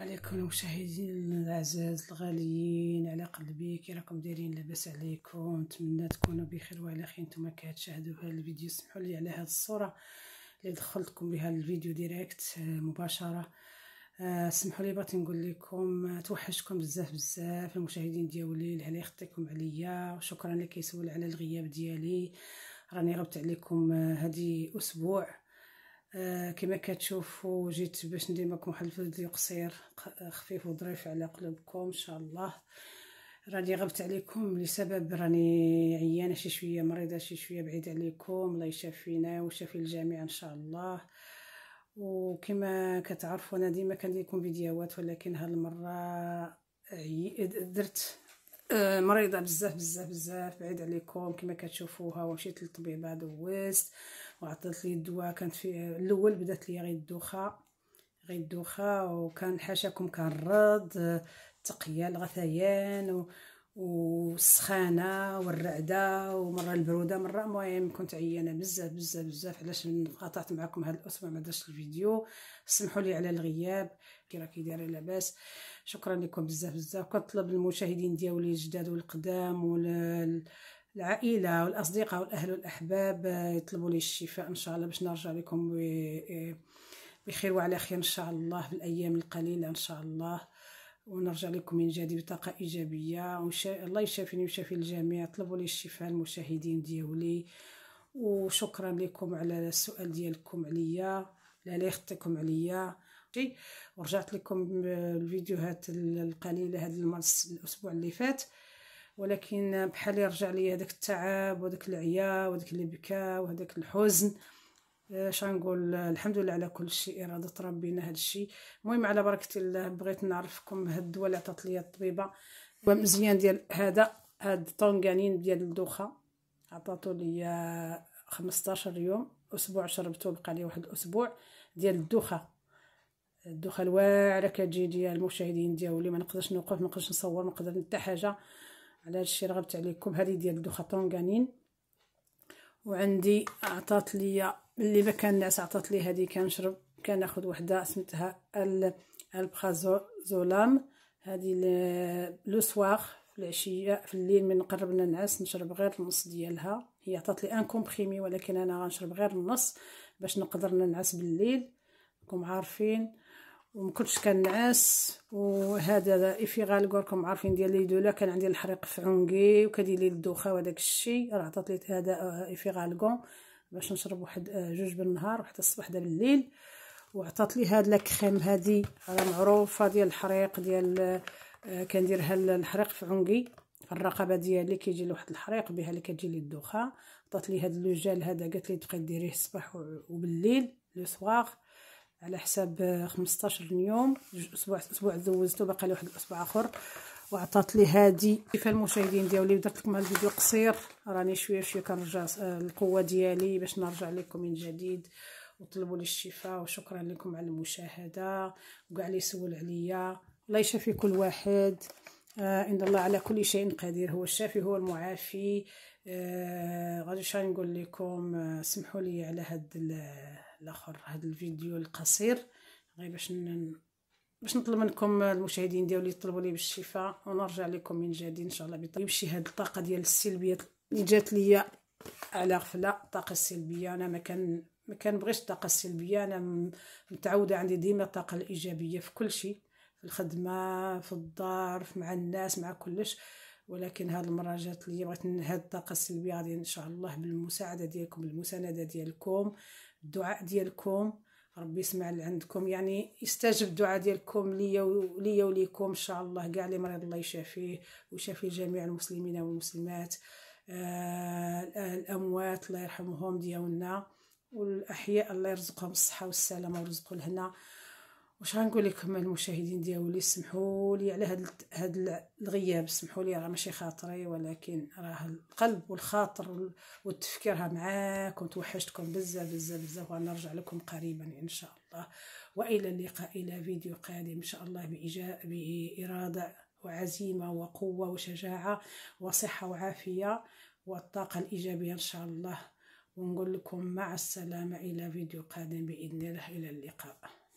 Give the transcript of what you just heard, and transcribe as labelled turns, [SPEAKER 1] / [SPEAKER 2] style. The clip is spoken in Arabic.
[SPEAKER 1] عليكم المشاهدين الاعزاء الغاليين على قلبي كي راكم دايرين لاباس عليكم نتمنى تكونوا بخير وعلى خير نتوما كتشاهدوا هذا الفيديو سمحوا لي على هذه الصوره اللي دخلتكم بها الفيديو ديريكت آه، مباشره آه سمحوا لي بغيت نقول لكم آه، توحشكم بزاف بزاف المشاهدين ديالي على يخطيكم عليا وشكرا اللي كيسول على الغياب ديالي راني غبت عليكم هذه آه، اسبوع آه، كما كتشوفوا جيت باش ندير لكم واحد الفيديو قصير خفيف وظريف على قلوبكم ان شاء الله راني غبت عليكم لسبب راني عيانه شي شويه مريضه شي شويه بعيد عليكم الله يشافينا ويشافي الجميع ان شاء الله وكما كتعرفوا انا ديما كندير لكم فيديوهات ولكن هالمره المره درت آه، مريضه بزاف بزاف بزاف بعيد عليكم كما كتشوفوها ومشيت للطبيبه دوزت دو وعطلت لي الدواء كانت في الاول بدات لي غير الدوخه غير الدوخه وكان حاشاكم كنرض تقيه الغثيان و... والسخانه والرعده ومره البروده مره المهم كنت عيانه بزاف بزاف بزاف علاش قطعت معكم هاد الاسبوع ما درتش الفيديو سمحوا لي على الغياب كي راكي دايره لاباس شكرا لكم بزاف بزاف كنطلب المشاهدين دياولي الجداد والقدام وال العائله والاصدقاء والاهل والاحباب آه، يطلبوا لي الشفاء ان شاء الله باش نرجع لكم آه، بخير وعلى خير ان شاء الله في الايام القليله ان شاء الله ونرجع لكم من جديد بطاقه ايجابيه وشا... الله يشافيني ويشافي الجميع طلبوا لي الشفاء المشاهدين ديولي وشكرا لكم على السؤال ديالكم عليا لا يخطيكم عليا شي ورجعت لكم الفيديوهات القليله هذا الاسبوع اللي فات ولكن بحال يرجع لي هذاك التعب وداك العيا وداك اللي بكى وهذاك الحزن اش آه، غنقول الحمد لله على كل شيء اراده ربنا هذا الشيء المهم على بركه الله بغيت نعرفكم هاد الدواء اللي عطات لي الطبيبه مزيان ديال هذا هاد طونغانين ديال الدوخه عطاتو لي 15 يوم اسبوع شربته بقى لي واحد الاسبوع ديال الدوخه الدوخه الواعره كتجي ديال المشاهدين ديالي ما نقدرش نوقف ما نقدرش نصور ما نقدر حتى حاجه على هادشي رغبت عليكم هذه ديال الدوخه طونغانين وعندي عطات لي اللي ما كان ناس عطات لي هذه كنشرب كناخذ وحده سميتها البرازولام هذه لو سوار في العشيه في الليل من قربنا نعس نشرب غير النص ديالها هي عطات لي ان كومبريمي ولكن انا غنشرب غير النص باش نقدر ننعس بالليل راكم عارفين وما كنتش كنعس وهذا افيغال راكم عارفين ديال لي دولا كان عندي الحريق في عنقي وكدير لي الدوخه وداك الشيء راه عطات لي هذا آه، افيغال كون باش نشرب واحد آه، جوج بالنهار وحتى الصباح دا الليل وعطات لي هاد لاكريم هادي راه معروفه ديال الحريق ديال آه، كنديرها الحريق في عنقي في الرقبه ديالي كيجي لي واحد الحريق بها اللي كتجي لي الدوخه عطات لي هاد اللوجال هذا قالت لي تبقاي ديريه الصباح وبالليل لو سوار على حساب 15 يوم اسبوع اسبوع تزوجته باقي لي واحد الاسبوع اخر وعطات لي هادي كيف المشاهدين ديالي درت لكم هذا الفيديو قصير راني شويه شويه كنرجع آه، القوه ديالي باش نرجع لكم من جديد وطلبوا لي الشفاء وشكرا لكم على المشاهده وكاع اللي سول عليا الله يشافي كل واحد آه ان الله على كل شيء قدير هو الشافي هو المعافي آه غادي نقول لكم آه سمحوا لي على هاد الاخر هذا الفيديو القصير غير باش باش نطلب منكم المشاهدين ديالي يطلبوا لي بالشفاء ونرجع لكم من جديد ان شاء الله يمشي هاد الطاقه ديال السلبيه اللي جات ليا على غفله الطاقه السلبيه انا ما كان ما كنبغيش الطاقه السلبيه انا متعوده عندي ديما الطاقه الايجابيه في كل شيء في الخدمه في الدار في مع الناس مع كلش ولكن هاد المره جات لي بغيت هاد الطاقه السلبيه غادي ان شاء الله بالمساعده ديالكم بالمسانده ديالكم الدعاء ديالكم ربي يسمع عندكم يعني يستجب الدعاء ديالكم ليا وليا وليكم ان شاء الله كاع اللي مريض الله يشافيه ويشافي جميع المسلمين والمسلمات آه, آه، الاموات الله يرحمهم ديالنا والاحياء الله يرزقهم الصحه والسلامه ويرزقوا الهنا واش غنقول لكم المشاهدين ديالي سمحوا لي على هاد هاد الغياب سمحوا لي راه ماشي خاطري ولكن راه القلب والخاطر والتفكير ها معاكم توحشتكم بزاف بزاف بزاف وغنرجع لكم قريبا ان شاء الله والى اللقاء الى فيديو قادم ان شاء الله باراده وعزيمه وقوه وشجاعه وصحه وعافيه والطاقه الايجابيه ان شاء الله ونقول لكم مع السلامه الى فيديو قادم باذن الله الى اللقاء